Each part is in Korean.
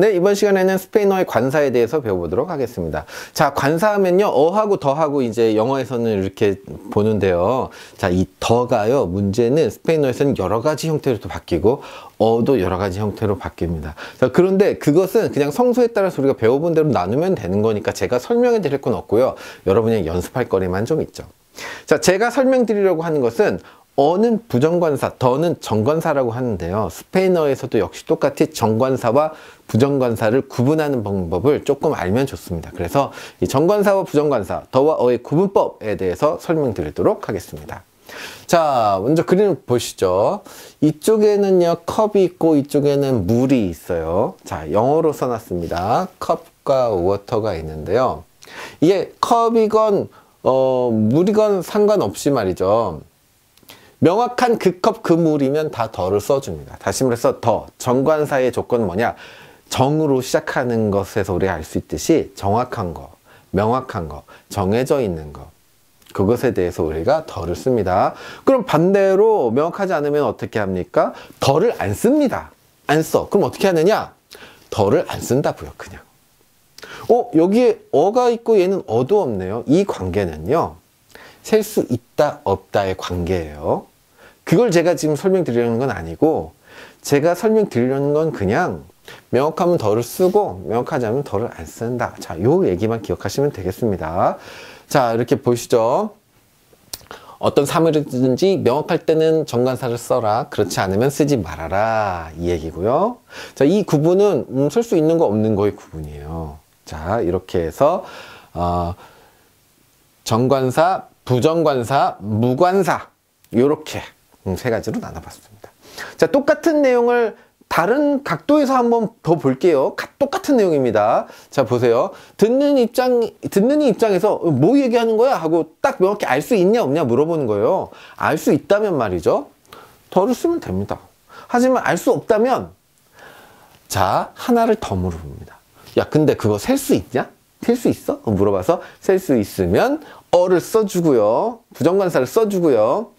네, 이번 시간에는 스페인어의 관사에 대해서 배워보도록 하겠습니다. 자, 관사하면요, 어하고 더하고 이제 영어에서는 이렇게 보는데요. 자, 이 더가요, 문제는 스페인어에서는 여러 가지 형태로 또 바뀌고, 어도 여러 가지 형태로 바뀝니다. 자, 그런데 그것은 그냥 성수에 따라서 우리가 배워본 대로 나누면 되는 거니까 제가 설명해 드릴 건 없고요. 여러분이 연습할 거리만 좀 있죠. 자, 제가 설명드리려고 하는 것은 어는 부정관사, 더는 정관사라고 하는데요. 스페인어에서도 역시 똑같이 정관사와 부정관사를 구분하는 방법을 조금 알면 좋습니다. 그래서 이 정관사와 부정관사, 더와 어의 구분법에 대해서 설명드리도록 하겠습니다. 자, 먼저 그림 을 보시죠. 이쪽에는요, 컵이 있고 이쪽에는 물이 있어요. 자, 영어로 써놨습니다. 컵과 워터가 있는데요. 이게 컵이건 어, 물이건 상관없이 말이죠. 명확한 그컵 그물이면 다 덜을 써줍니다. 다시 말해서 더, 정관사의 조건 뭐냐? 정으로 시작하는 것에서 우리가 알 수 있듯이 정확한 거, 명확한 거, 정해져 있는 거. 그것에 대해서 우리가 덜을 씁니다. 그럼 반대로 명확하지 않으면 어떻게 합니까? 덜을 안 씁니다. 안 써. 그럼 어떻게 하느냐? 덜을 안 쓴다고요, 그냥. 어, 여기에 어가 있고 얘는 어도 없네요. 이 관계는요, 셀 수 있다, 없다의 관계예요. 그걸 제가 지금 설명드리려는 건 아니고 제가 설명드리려는 건 그냥 명확하면 덜을 쓰고 명확하지 않으면 덜을 안 쓴다. 자, 요 얘기만 기억하시면 되겠습니다. 자, 이렇게 보시죠. 어떤 사물이든지 명확할 때는 정관사를 써라. 그렇지 않으면 쓰지 말아라. 이 얘기고요. 자, 이 구분은 음, 쓸수 있는 거 없는 거의 구분이에요. 자, 이렇게 해서 어, 정관사, 부정관사, 무관사 요렇게 음, 세 가지로 나눠봤습니다. 자, 똑같은 내용을 다른 각도에서 한번 더 볼게요. 똑같은 내용입니다. 자, 보세요. 듣는 입장, 듣는 입장에서 뭐 얘기하는 거야? 하고 딱 명확히 알 수 있냐, 없냐 물어보는 거예요. 알 수 있다면 말이죠. 덜를 쓰면 됩니다. 하지만 알 수 없다면, 자, 하나를 더 물어봅니다. 야, 근데 그거 셀 수 있냐? 셀 수 있어? 물어봐서 셀 수 있으면 어를 써주고요. 부정관사를 써주고요.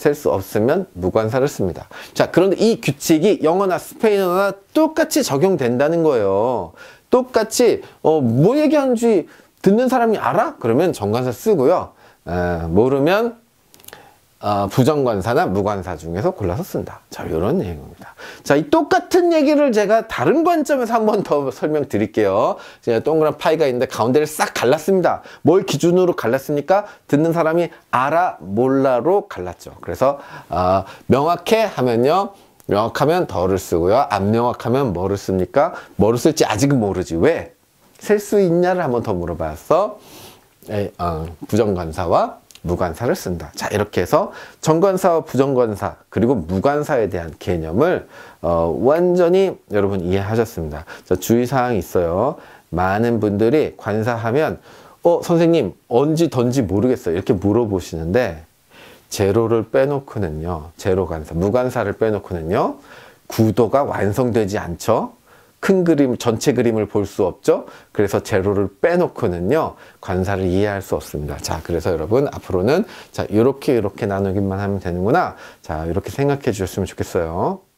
셀수 없으면 무관사를 씁니다. 자, 그런데 이 규칙이 영어나 스페인어나 똑같이 적용된다는 거예요. 똑같이 어, 뭐 얘기하는지 듣는 사람이 알아? 그러면 정관사 쓰고요. 에, 모르면 어, 부정관사나 무관사 중에서 골라서 쓴다. 자, 이런 내용입니다 자, 이 똑같은 얘기를 제가 다른 관점에서 한 번 더 설명드릴게요. 제가 동그란 파이가 있는데 가운데를 싹 갈랐습니다. 뭘 기준으로 갈랐습니까? 듣는 사람이 알아, 몰라로 갈랐죠. 그래서 어, 명확해 하면요. 명확하면 덜을 쓰고요. 안 명확하면 뭐를 씁니까? 뭐를 쓸지 아직은 모르지. 왜? 셀 수 있냐를 한 번 더물어봐서 어, 부정관사와 무관사를 쓴다. 자 이렇게 해서 정관사와 부정관사 그리고 무관사에 대한 개념을 어, 완전히 여러분 이해하셨습니다. 자, 주의사항이 있어요. 많은 분들이 관사하면 어 선생님 언제던지 모르겠어요 이렇게 물어보시는데 제로를 빼놓고는요 제로 관사 무관사를 빼놓고는요 구도가 완성되지 않죠 큰 그림, 전체 그림을 볼 수 없죠. 그래서 제로를 빼놓고는요, 관사를 이해할 수 없습니다. 자, 그래서 여러분, 앞으로는 자, 이렇게 이렇게 나누기만 하면 되는구나. 자, 이렇게 생각해 주셨으면 좋겠어요.